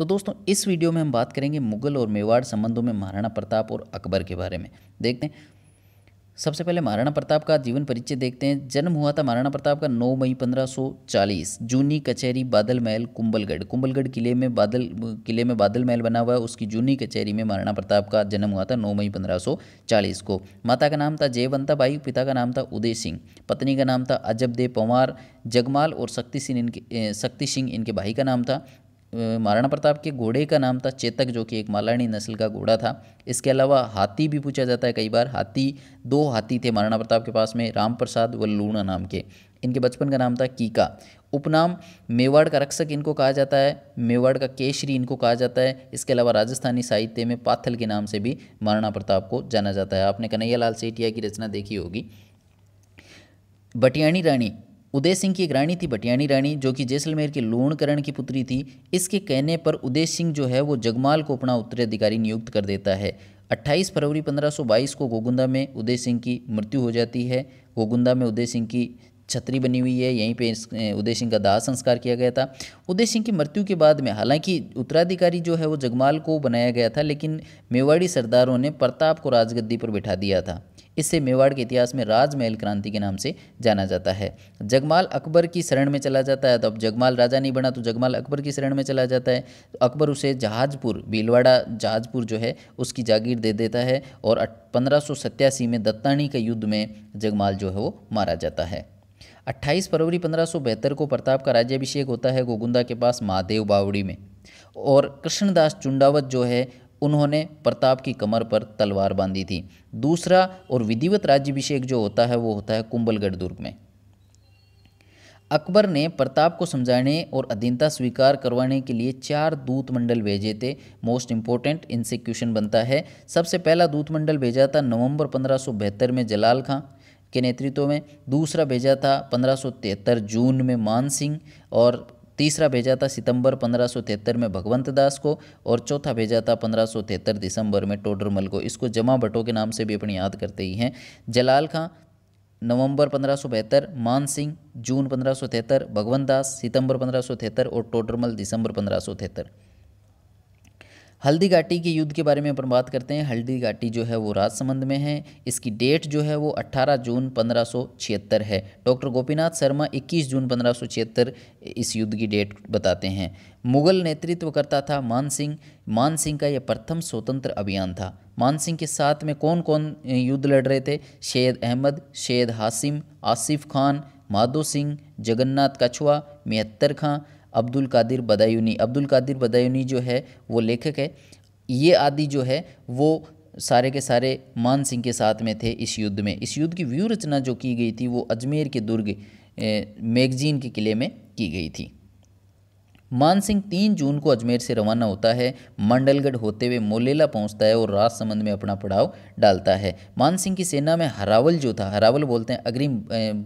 तो दोस्तों इस वीडियो में हम बात करेंगे मुगल और मेवाड़ संबंधों में महाराणा प्रताप और अकबर के बारे में देखते हैं सबसे पहले महाराणा प्रताप का जीवन परिचय देखते हैं जन्म हुआ था महाराणा प्रताप का 9 मई 1540 जूनी कचहरी बादल महल कुंबलगढ़ कुंबलगढ़ किले में बादल किले में बादल महल बना हुआ है उसकी जूनी कचहरी में महाराणा प्रताप का जन्म हुआ था 9 मई 1540 को माता का नाम था जयवंता बाई पिता का नाम था उदय सिंह पत्नी का नाम था अजब देव पंवार जगमाल और शक्ति सिंह इनके शक्ति सिंह इनके भाई का नाम था महाराणा प्रताप के घोड़े का नाम था चेतक जो कि एक मालानी नस्ल का घोड़ा था इसके अलावा हाथी भी पूछा जाता है कई बार हाथी दो हाथी थे महाराणा प्रताप के पास में राम प्रसाद व लूणा नाम के इनके बचपन का नाम था कीका उपनाम मेवाड़ का रक्षक इनको कहा जाता है मेवाड़ का केशरी इनको कहा जाता है इसके अलावा राजस्थानी साहित्य में पाथल के नाम से भी महाराणा प्रताप को जाना जाता है आपने कन्हैया लाल सेठिया की रचना देखी होगी बटियाणी रानी उदय सिंह की एक रानी थी बटियानी रानी जो कि जैसलमेर के लूणकरण की पुत्री थी इसके कहने पर उदय सिंह जो है वो जगमाल को अपना उत्तराधिकारी नियुक्त कर देता है 28 फरवरी 1522 को गोगुंदा में उदय सिंह की मृत्यु हो जाती है गोगुंदा में उदय सिंह की छतरी बनी हुई है यहीं पे उदय सिंह का दाह संस्कार किया गया था उदय सिंह की मृत्यु के बाद में हालांकि उत्तराधिकारी जो है वो जगमाल को बनाया गया था लेकिन मेवाड़ी सरदारों ने प्रताप को राजगद्दी पर बिठा दिया था इसे मेवाड़ के इतिहास में राजमहल क्रांति के नाम से जाना जाता है जगमाल अकबर की शरण में चला जाता है तो अब जगमाल राजा नहीं बना तो जगमाल अकबर की शरण में चला जाता है तो अकबर उसे जहाजपुर भीलवाड़ा जहाजपुर जो है उसकी जागीर दे देता है और पंद्रह में दत्तानी के युद्ध में जगमाल जो है वो मारा जाता है 28 फरवरी पंद्रह को प्रताप का राज्याभिषेक होता है गोगुंदा के पास महादेव बावड़ी में और कृष्णदास चुंडावत जो है उन्होंने प्रताप की कमर पर तलवार बांधी थी दूसरा और विधिवत राज्यभिषेक जो होता है वो होता है कुंभलगढ़ दुर्ग में अकबर ने प्रताप को समझाने और अधीनता स्वीकार करवाने के लिए चार दूत मंडल भेजे थे मोस्ट इम्पोर्टेंट इनसे क्वेश्चन बनता है सबसे पहला दूत मंडल भेजा था नवंबर पंद्रह में जलाल खां के नेतृत्व में दूसरा भेजा था पंद्रह जून में मान सिंह और तीसरा भेजा था सितंबर पंद्रह में भगवंत दास को और चौथा भेजा था पंद्रह दिसंबर में टोडरमल को इसको जमा भट्टो के नाम से भी अपनी याद करते ही हैं जलाल खां नवंबर पंद्रह मान सिंह जून पंद्रह भगवंत दास सितंबर पंद्रह और टोडरमल दिसंबर पंद्रह हल्दी घाटी के युद्ध के बारे में अपन बात करते हैं हल्दी घाटी जो है वो राजसमंद में है इसकी डेट जो है वो 18 जून 1576 है डॉक्टर गोपीनाथ शर्मा 21 जून 1576 इस युद्ध की डेट बताते हैं मुगल नेतृत्व करता था मान सिंह मान सिंह का यह प्रथम स्वतंत्र अभियान था मान सिंह के साथ में कौन कौन युद्ध लड़ रहे थे शेद अहमद शेद हासिम आसिफ खान माधो सिंह जगन्नाथ कछुआ मेहत्तर खां अब्दुल कादिर बदायूनी अब्दुल कादिर बदायूनी जो है वो लेखक है ये आदि जो है वो सारे के सारे मान सिंह के साथ में थे इस युद्ध में इस युद्ध की व्यूह रचना जो की गई थी वो अजमेर के दुर्ग मैगजीन के किले में की गई थी मान सिंह तीन जून को अजमेर से रवाना होता है मंडलगढ़ होते हुए मोलेला पहुंचता है और राजसमंद में अपना पड़ाव डालता है मान सिंह की सेना में हरावल जो था हरावल बोलते हैं अग्रिम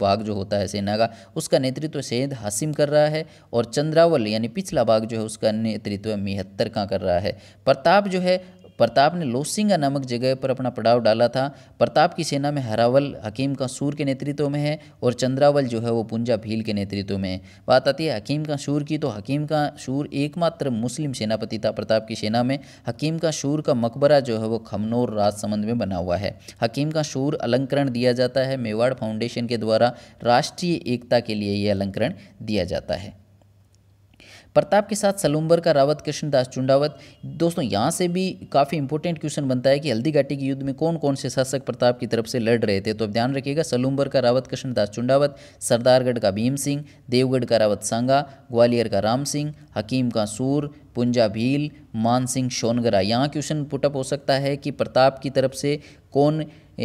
भाग जो होता है सेना का उसका नेतृत्व सैद हासिम कर रहा है और चंद्रावल यानी पिछला भाग जो है उसका नेतृत्व मिहत्तर का कर रहा है प्रताप जो है प्रताप ने लोसिंगा नामक जगह पर अपना पड़ाव डाला था प्रताप की सेना में हरावल हकीम का सूर के नेतृत्व में है और चंद्रावल जो है वो पुंजा भील के नेतृत्व में है बात आती है हकीम का शूर की तो हकीम का शूर एकमात्र मुस्लिम सेनापति था प्रताप की सेना में हकीम का शूर का मकबरा जो है वो खमनौर राजसमंद में बना हुआ है हकीम का शूर अलंकरण दिया जाता है मेवाड़ फाउंडेशन के द्वारा राष्ट्रीय एकता के लिए ये अलंकरण दिया जाता है प्रताप के साथ सलूम्बर का रावत कृष्णदास चुंडावत दोस्तों यहाँ से भी काफ़ी इंपॉर्टेंट क्वेश्चन बनता है कि हल्दीघाटी के युद्ध में कौन कौन से शासक प्रताप की तरफ से लड़ रहे थे तो अब ध्यान रखिएगा सलूम्बर का रावत कृष्णदास चुंडावत सरदारगढ़ का भीम सिंह देवगढ़ का रावत सांगा ग्वालियर का राम सिंह हकीम का सूर पुंजा भील मान सिंह सोनगरा यहाँ क्वेश्चन पुटअप हो सकता है कि प्रताप की तरफ से कौन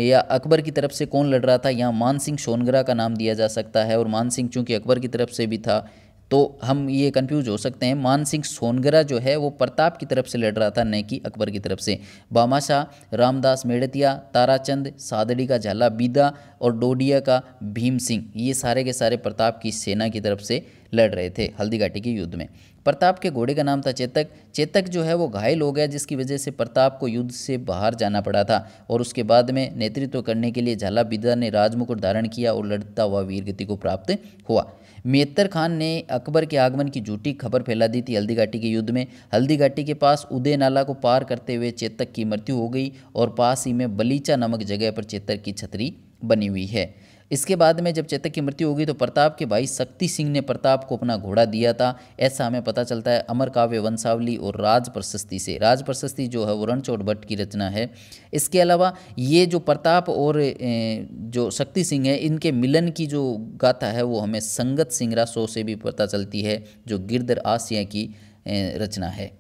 या अकबर की तरफ से कौन लड़ रहा था यहाँ मान सिंह का नाम दिया जा सकता है और मान सिंह चूँकि अकबर की तरफ से भी था तो हम ये कंफ्यूज हो सकते हैं मान सिंह सोनगरा जो है वो प्रताप की तरफ से लड़ रहा था न कि अकबर की तरफ से बामाशाह रामदास मेड़तिया ताराचंद सादड़ी का झाला बीदा और डोडिया का भीम सिंह ये सारे के सारे प्रताप की सेना की तरफ से लड़ रहे थे हल्दीघाटी के युद्ध में प्रताप के घोड़े का नाम था चेतक चेतक जो है वो घायल हो गया जिसकी वजह से प्रताप को युद्ध से बाहर जाना पड़ा था और उसके बाद में नेतृत्व करने के लिए झाला बिदा ने राजमुकुट धारण किया और लड़ता हुआ वीरगति को प्राप्त हुआ मेहतर खान ने अकबर के आगमन की झूठी खबर फैला दी थी हल्दीघाटी के युद्ध में हल्दीघाटी के पास उदय नाला को पार करते हुए चेतक की मृत्यु हो गई और पास ही में बलीचा नामक जगह पर चेतक की छतरी बनी हुई है इसके बाद में जब चेतक की मृत्यु होगी तो प्रताप के भाई शक्ति सिंह ने प्रताप को अपना घोड़ा दिया था ऐसा हमें पता चलता है अमर काव्य वंशावली और राज प्रशस्ति से राज प्रशस्ति जो है वो रणछोड़ भट्ट की रचना है इसके अलावा ये जो प्रताप और जो शक्ति सिंह है इनके मिलन की जो गाथा है वो हमें संगत सिंगरा सो से भी पता चलती है जो गिरधर आसिया की रचना है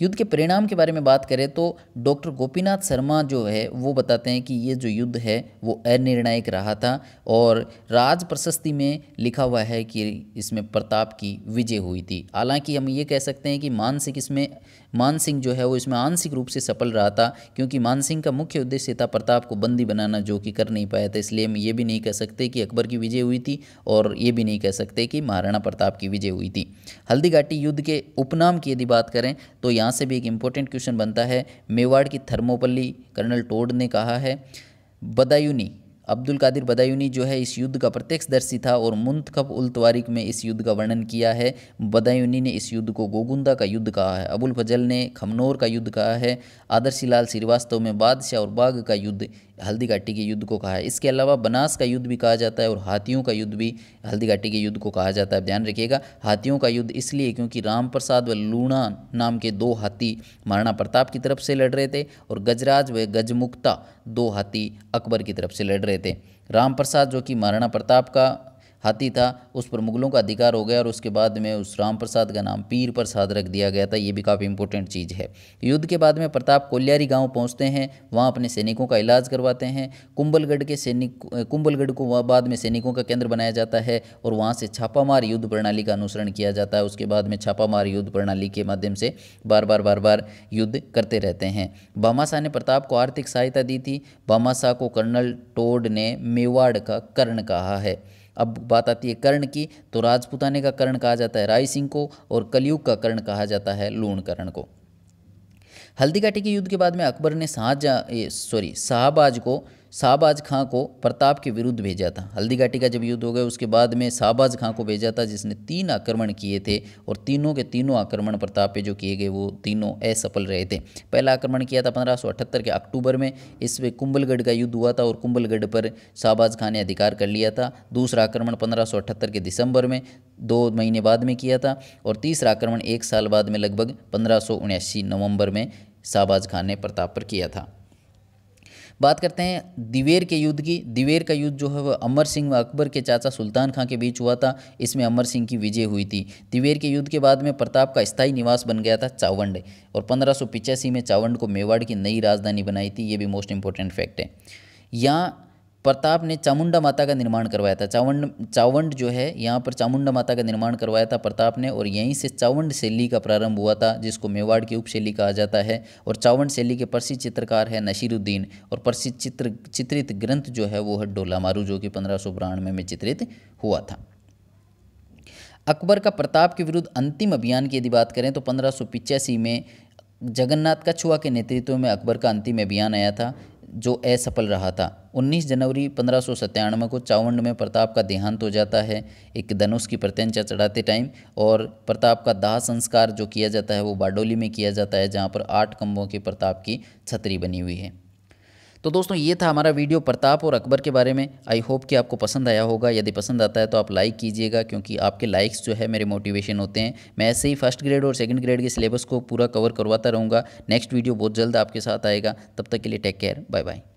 युद्ध के परिणाम के बारे में बात करें तो डॉक्टर गोपीनाथ शर्मा जो है वो बताते हैं कि ये जो युद्ध है वो अनिर्णायक रहा था और राज प्रशस्ति में लिखा हुआ है कि इसमें प्रताप की विजय हुई थी हालांकि हम ये कह सकते हैं कि मानसिक इसमें मानसिंह जो है वो इसमें आंशिक रूप से सफल रहा था क्योंकि मानसिंह का मुख्य उद्देश्य था प्रताप को बंदी बनाना जो कि कर नहीं पाया था इसलिए हम ये भी नहीं कह सकते कि अकबर की विजय हुई थी और ये भी नहीं कह सकते कि महाराणा प्रताप की विजय हुई थी हल्दीघाटी युद्ध के उपनाम की यदि बात करें तो यहाँ यहाँ से भी एक इम्पोर्टेंट क्वेश्चन बनता है मेवाड़ की थर्मोपल्ली कर्नल टोड ने कहा है बदायूनी अब्दुल कादिर बदायूनी जो है इस युद्ध का प्रत्यक्षदर्शी था और मुंतखब उल तवारिक में इस युद्ध का वर्णन किया है बदायूनी ने इस युद्ध को गोगुंदा का युद्ध कहा है अबुल फजल ने खमनौर का युद्ध कहा है आदर्शीलाल श्रीवास्तव में बादशाह और बाघ का युद्ध हल्दी घाटी के युद्ध को कहा है इसके अलावा बनास का युद्ध भी कहा जाता है और हाथियों का युद्ध भी हल्दी घाटी के युद्ध को कहा जाता है ध्यान रखिएगा हाथियों का युद्ध इसलिए क्योंकि राम प्रसाद व लूणा नाम के दो हाथी महाराणा प्रताप की तरफ से लड़ रहे थे और गजराज व गजमुक्ता दो हाथी अकबर की तरफ से लड़ रहे रहे थे राम प्रसाद जो कि महाराणा प्रताप का हाथी था उस पर मुग़लों का अधिकार हो गया और उसके बाद में उस राम प्रसाद का नाम पीर प्रसाद रख दिया गया था ये भी काफ़ी इंपॉर्टेंट चीज़ है युद्ध के बाद में प्रताप कोल्यारी गाँव पहुँचते हैं वहाँ अपने सैनिकों का इलाज करवाते हैं कुंभलगढ़ के सैनिक कुंबलगढ़ को वह बाद में सैनिकों का केंद्र बनाया जाता है और वहाँ से छापामार युद्ध प्रणाली का अनुसरण किया जाता है उसके बाद में छापामार युद्ध प्रणाली के माध्यम से बार बार बार बार युद्ध करते रहते हैं बामाशाह ने प्रताप को आर्थिक सहायता दी थी बामाशाह को कर्नल टोड ने मेवाड़ का कर्ण कहा है अब बात आती है कर्ण की तो राजपुताने का कर्ण कहा जाता है राय सिंह को और कलयुग का कर्ण कहा जाता है लूण कर्ण को हल्दीघाटी के युद्ध के बाद में अकबर ने शाहजहा सॉरी शाहबाज को शाहबाज खां को प्रताप के विरुद्ध भेजा था हल्दी घाटी का जब युद्ध हो गया उसके बाद में शाहबाज खां को भेजा था जिसने तीन आक्रमण किए थे और तीनों के तीनों आक्रमण प्रताप पे जो किए गए वो तीनों असफल रहे थे पहला आक्रमण किया था पंद्रह के अक्टूबर में इसमें कुंभलगढ़ का युद्ध हुआ था और कुंभलगढ़ पर शाहबाज खां ने अधिकार कर लिया था दूसरा आक्रमण पंद्रह के दिसंबर में दो महीने बाद में किया था और तीसरा आक्रमण एक साल बाद में लगभग पंद्रह नवंबर में शाहबाज खान ने प्रताप पर किया था बात करते हैं दिवेर के युद्ध की दिवेर का युद्ध जो है वह अमर सिंह व अकबर के चाचा सुल्तान खां के बीच हुआ था इसमें अमर सिंह की विजय हुई थी दिवेर के युद्ध के बाद में प्रताप का स्थायी निवास बन गया था चावंड और पंद्रह में चावंड को मेवाड़ की नई राजधानी बनाई थी ये भी मोस्ट इंपॉर्टेंट फैक्ट है यहाँ प्रताप ने चामुंडा माता का निर्माण करवाया था चावंड चावंड जो है यहाँ पर चामुंडा माता का निर्माण करवाया था प्रताप ने और यहीं से चावंड शैली का प्रारंभ हुआ था जिसको मेवाड़ की उपशैली कहा जाता है और चावंड शैली के प्रसिद्ध चित्रकार है नशीरुद्दीन और प्रसिद्ध चित्र चित्रित ग्रंथ जो है वो है डोला मारू जो कि पंद्रह में चित्रित हुआ था अकबर का प्रताप के विरुद्ध अंतिम अभियान की यदि बात करें तो पंद्रह में जगन्नाथ कछुआ के नेतृत्व में अकबर का अंतिम अभियान आया था जो असफल रहा था 19 जनवरी पंद्रह को चावंड में प्रताप का देहांत हो जाता है एक धनुष की प्रत्यंचा चढ़ाते टाइम और प्रताप का दाह संस्कार जो किया जाता है वो बाडोली में किया जाता है जहाँ पर आठ कंबों के प्रताप की छतरी बनी हुई है तो दोस्तों ये था हमारा वीडियो प्रताप और अकबर के बारे में आई होप कि आपको पसंद आया होगा यदि पसंद आता है तो आप लाइक कीजिएगा क्योंकि आपके लाइक्स जो है मेरे मोटिवेशन होते हैं मैं ऐसे ही फर्स्ट ग्रेड और सेकेंड ग्रेड के सिलेबस को पूरा कवर करवाता रहूँगा नेक्स्ट वीडियो बहुत जल्द आपके साथ आएगा तब तक के लिए टेक केयर बाय बाय